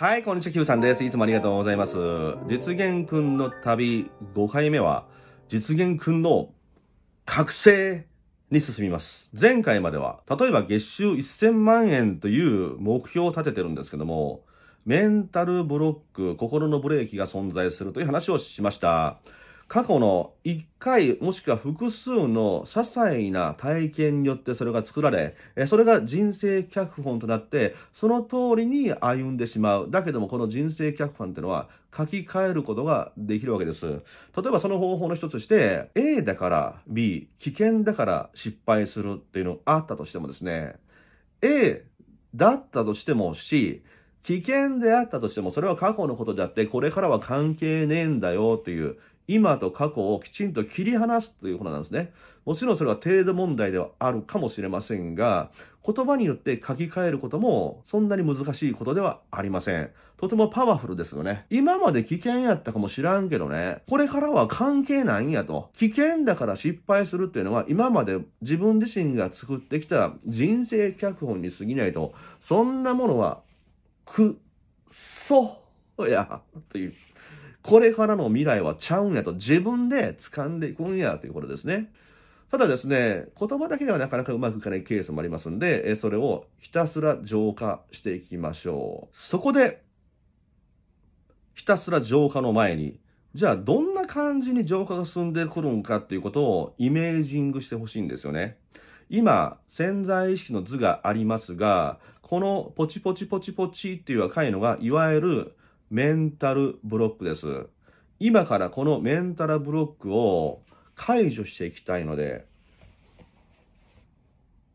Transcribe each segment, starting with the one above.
はい、こんにちは、Q さんです。いつもありがとうございます。実現くんの旅5回目は、実現くんの覚醒に進みます。前回までは、例えば月収1000万円という目標を立ててるんですけども、メンタルブロック、心のブレーキが存在するという話をしました。過去の一回もしくは複数の些細な体験によってそれが作られ、それが人生脚本となって、その通りに歩んでしまう。だけどもこの人生脚本ってのは書き換えることができるわけです。例えばその方法の一つとして、A だから B、危険だから失敗するっていうのがあったとしてもですね、A だったとしても C、危険であったとしても、それは過去のことであって、これからは関係ねえんだよという今と過去をきちんと切り離すということなんですね。もちろんそれは程度問題ではあるかもしれませんが、言葉によって書き換えることもそんなに難しいことではありません。とてもパワフルですよね。今まで危険やったかもしらんけどね、これからは関係ないんやと。危険だから失敗するっていうのは今まで自分自身が作ってきた人生脚本に過ぎないと、そんなものは、く、そ、や、という。これからの未来はちゃうんやと自分で掴んでいくんやということですね。ただですね、言葉だけではなかなかうまくいかないケースもありますんで、それをひたすら浄化していきましょう。そこで、ひたすら浄化の前に、じゃあどんな感じに浄化が進んでくるのかっていうことをイメージングしてほしいんですよね。今、潜在意識の図がありますが、このポチポチポチポチっていう赤いのが、いわゆるメンタルブロックです。今からこのメンタルブロックを解除していきたいので、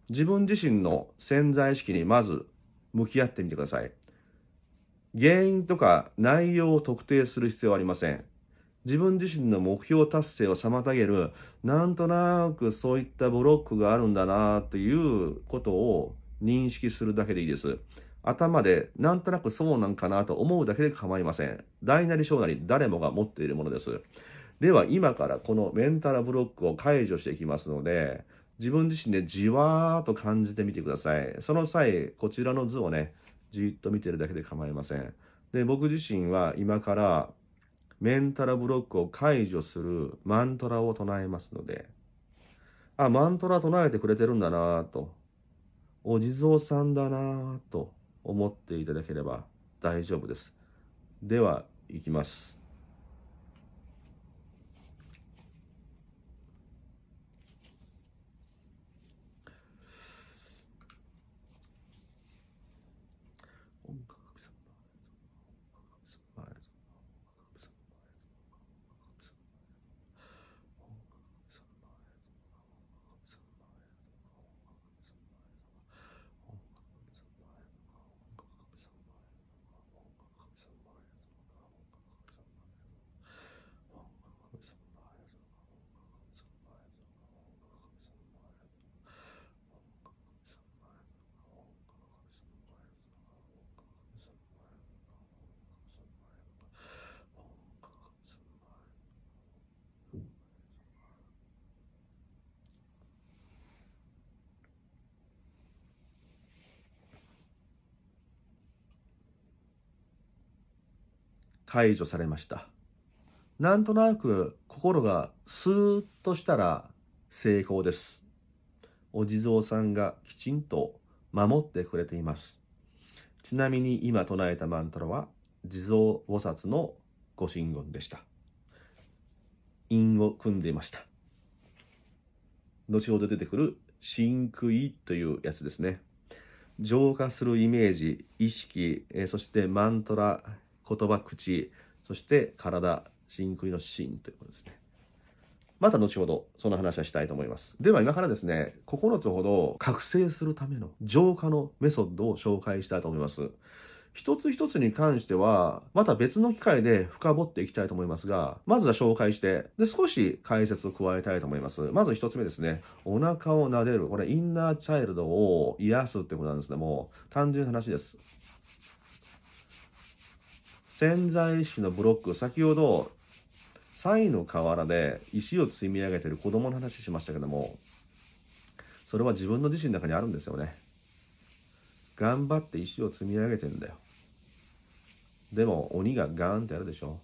自分自身の潜在意識にまず向き合ってみてください。原因とか内容を特定する必要はありません。自分自身の目標達成を妨げる、なんとなくそういったブロックがあるんだなということを認識するだけでいいです。頭でなんとなくそうなんかなと思うだけで構いません。大なり小なり誰もが持っているものです。では今からこのメンタルブロックを解除していきますので、自分自身でじわーっと感じてみてください。その際、こちらの図をね、じっと見てるだけで構いません。で、僕自身は今からメンタルブロックを解除するマントラを唱えますので、あ、マントラ唱えてくれてるんだなぁと、お地蔵さんだなぁと、思っていただければ大丈夫です。では、いきます。解除されました。なんとなく心がスーッとしたら成功です。お地蔵さんがきちんと守ってくれています。ちなみに今唱えたマントラは地蔵菩薩の御神言でした。韻を組んでいました。後ほど出てくる真杭というやつですね。浄化するイメージ、意識、そしてマントラ、言葉、口、そして体、真空の真ということですね。また後ほどその話はしたいと思います。では今からですね、9つほど覚醒するための浄化のメソッドを紹介したいと思います。一つ一つに関しては、また別の機会で深掘っていきたいと思いますが、まずは紹介して、で、少し解説を加えたいと思います。まず一つ目ですね。お腹を撫でる。これ、インナーチャイルドを癒すってことなんですけども、単純な話です。潜在意識のブロック先ほどサイの河原で石を積み上げてる子供の話しましたけどもそれは自分の自身の中にあるんですよね頑張って石を積み上げてんだよでも鬼がガーンってやるでしょ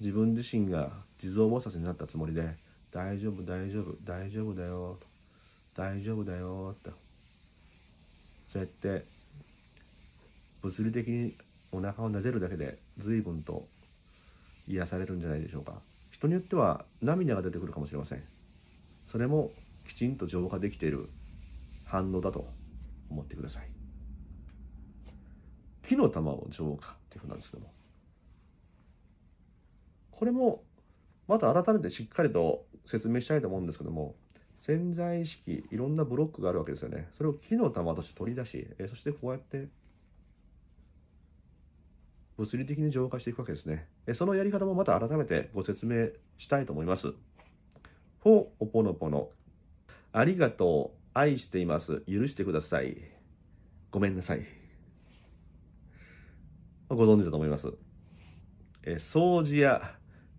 自分自身が地蔵菩薩になったつもりで大丈夫大丈夫大丈夫だよ大丈夫だよってそうやって物理的にお腹を撫でるだけで随分と癒されるんじゃないでしょうか人によっては涙が出てくるかもしれませんそれもきちんと浄化できている反応だと思ってください木の玉を浄化っていうふうなんですけどもこれもまた改めてしっかりと説明したいと思うんですけども潜在意識いろんなブロックがあるわけですよねそれを木の玉として取り出しそしてこうやって物理的に浄化していくわけですね。そのやり方もまた改めてご説明したいと思います。ほおぽのぽの。ありがとう。愛しています。許してください。ごめんなさい。ご存知だと思います。え掃除や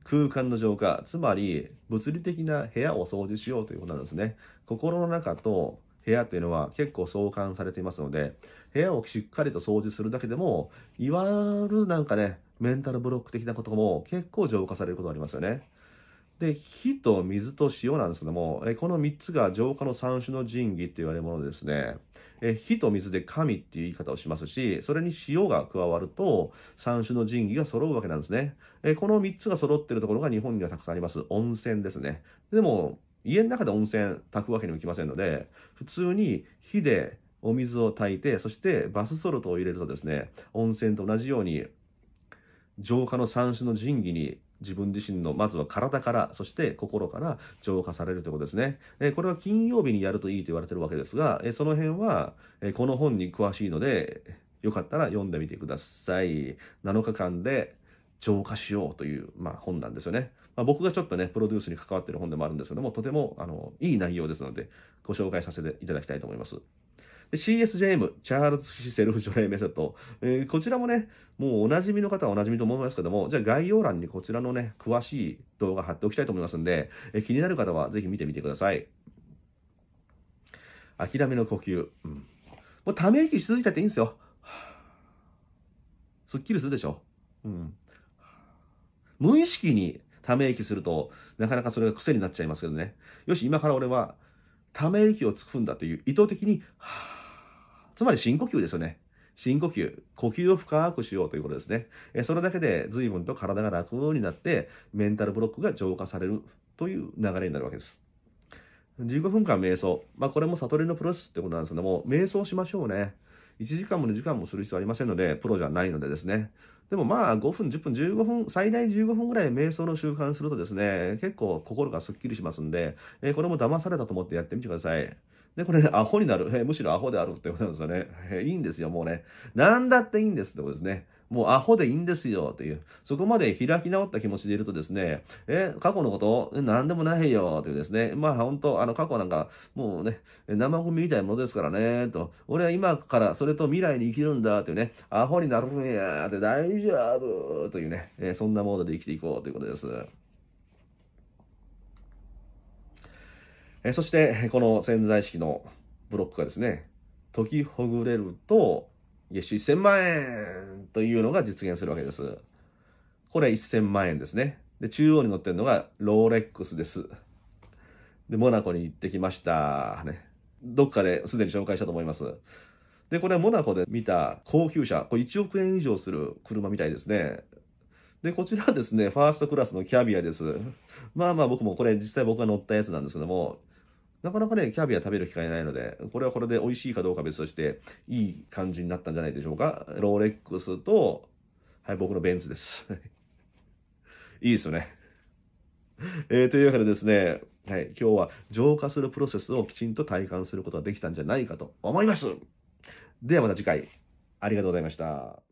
空間の浄化、つまり物理的な部屋を掃除しようということなんですね。心の中と部屋というのは結構相関されていますので、部屋をしっかりと掃除するだけでも、いわゆるなんかね、メンタルブロック的なことも結構浄化されることがありますよね。で、火と水と塩なんですけども、えこの3つが浄化の三種の神器と言われるものでですね。え火と水で神っていう言い方をしますし、それに塩が加わると三種の神器が揃うわけなんですね。えこの3つが揃ってるところが日本にはたくさんあります。温泉ですね。でも、家の中で温泉炊くわけにもいきませんので、普通に火でお水を炊いて、そしてバスソルトを入れるとですね、温泉と同じように、浄化の三種の神器に自分自身のまずは体からそして心から浄化されるということですね、えこれは金曜日にやるといいと言われてるわけですが、えその辺は、えこの本に詳しいのでよかったら読んでみてください7日間で浄化しようという、まあ、本なんですよね。まあ、僕がちょっとね、プロデュースに関わってる本でもあるんですけども、とても、あの、いい内容ですので、ご紹介させていただきたいと思います。CSJM、チャールズ式セルフ除霊メソッド、えー、こちらもね、もうおなじみの方はおなじみと思いますけども、じゃあ概要欄にこちらのね、詳しい動画貼っておきたいと思いますんで、えー、気になる方はぜひ見てみてください。諦めの呼吸。うん、もうため息し続いたっていいんですよ。すっきりするでしょ。うん。無意識にため息すると、なかなかそれが癖になっちゃいますけどね。よし、今から俺は、ため息をつくんだという意図的に、つまり深呼吸ですよね。深呼吸、呼吸を深くしようということですね。えそれだけで随分と体が楽になって、メンタルブロックが浄化されるという流れになるわけです。15分間瞑想。まあ、これも悟りのプロセスってことなんですけども、瞑想しましょうね。1時間も2時間もする必要ありませんので、プロじゃないのでですね。でもまあ5分、10分、15分、最大15分ぐらい瞑想の習慣するとですね、結構心がすっきりしますんで、えー、これも騙されたと思ってやってみてください。で、これね、アホになる。えー、むしろアホであるってことなんですよね、えー、いいんですよ、もうね。なんだっていいんですってことですね。もうアホでいいんですよという、そこまで開き直った気持ちでいるとですね、え、過去のこと何でもないよというですね、まあ本当、あの過去なんかもうね、生ゴミみたいなものですからね、と、俺は今からそれと未来に生きるんだというね、アホになるんやって大丈夫というね、えそんなモードで生きていこうということです。えそして、この潜在意識のブロックがですね、解きほぐれると、月収1000万円というのが実現するわけです。これ1000万円ですね。で、中央に乗ってるのがローレックスです。で、モナコに行ってきました。ね。どっかですでに紹介したと思います。で、これはモナコで見た高級車。これ1億円以上する車みたいですね。で、こちらはですね、ファーストクラスのキャビアです。まあまあ僕もこれ実際僕が乗ったやつなんですけども、なかなかね、キャビア食べる機会ないので、これはこれで美味しいかどうか別として、いい感じになったんじゃないでしょうか。ローレックスと、はい、僕のベンツです。いいですよね。えー、というわけでですね、はい、今日は浄化するプロセスをきちんと体感することができたんじゃないかと思います。ではまた次回、ありがとうございました。